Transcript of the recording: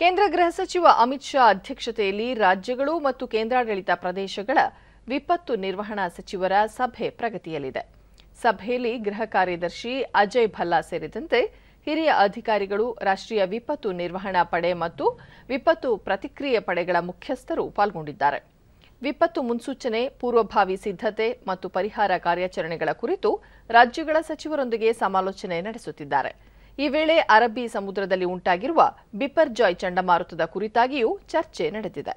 ಕೇಂದ್ರ ಗೃಹ ಸಚಿವ ಅಮಿತ್ ಶಾ ಅಧ್ಯಕ್ಷತೆಯಲ್ಲಿ ರಾಜ್ಯಗಳು ಮತ್ತು ಕೇಂದ್ರಾಡಳಿತ ಪ್ರದೇಶಗಳ ವಿಪತ್ತು ನಿರ್ವಹಣಾ ಸಚಿವರ ಸಭೆ ಪ್ರಗತಿಯಲ್ಲಿದೆ ಸಭೆಯಲ್ಲಿ ಗೃಹ ಕಾರ್ಯದರ್ಶಿ ಅಜಯ್ ಭಲ್ಲಾ ಸೇರಿದಂತೆ ಹಿರಿಯ ಅಧಿಕಾರಿಗಳು ರಾಷ್ಟ್ರೀಯ ವಿಪತ್ತು ನಿರ್ವಹಣಾ ಪಡೆ ಮತ್ತು ವಿಪತ್ತು ಪ್ರತಿಕ್ರಿಯೆ ಪಡೆಗಳ ಮುಖ್ಯಸ್ಥರು ಪಾಲ್ಗೊಂಡಿದ್ದಾರೆ ವಿಪತ್ತು ಮುನ್ಸೂಚನೆ ಪೂರ್ವಭಾವಿ ಸಿದ್ಧತೆ ಮತ್ತು ಪರಿಹಾರ ಕಾರ್ಯಾಚರಣೆಗಳ ಕುರಿತು ರಾಜ್ಯಗಳ ಸಚಿವರೊಂದಿಗೆ ಸಮಾಲೋಚನೆ ನಡೆಸುತ್ತಿದ್ದಾರೆ ಈ ವೇಳೆ ಅರಬ್ಬಿ ಸಮುದ್ರದಲ್ಲಿ ಉಂಟಾಗಿರುವ ಬಿಪರ್ಜಾಯ್ ಚಂಡಮಾರುತದ ಕುರಿತಾಗಿಯೂ ಚರ್ಚೆ ನಡೆದಿದೆ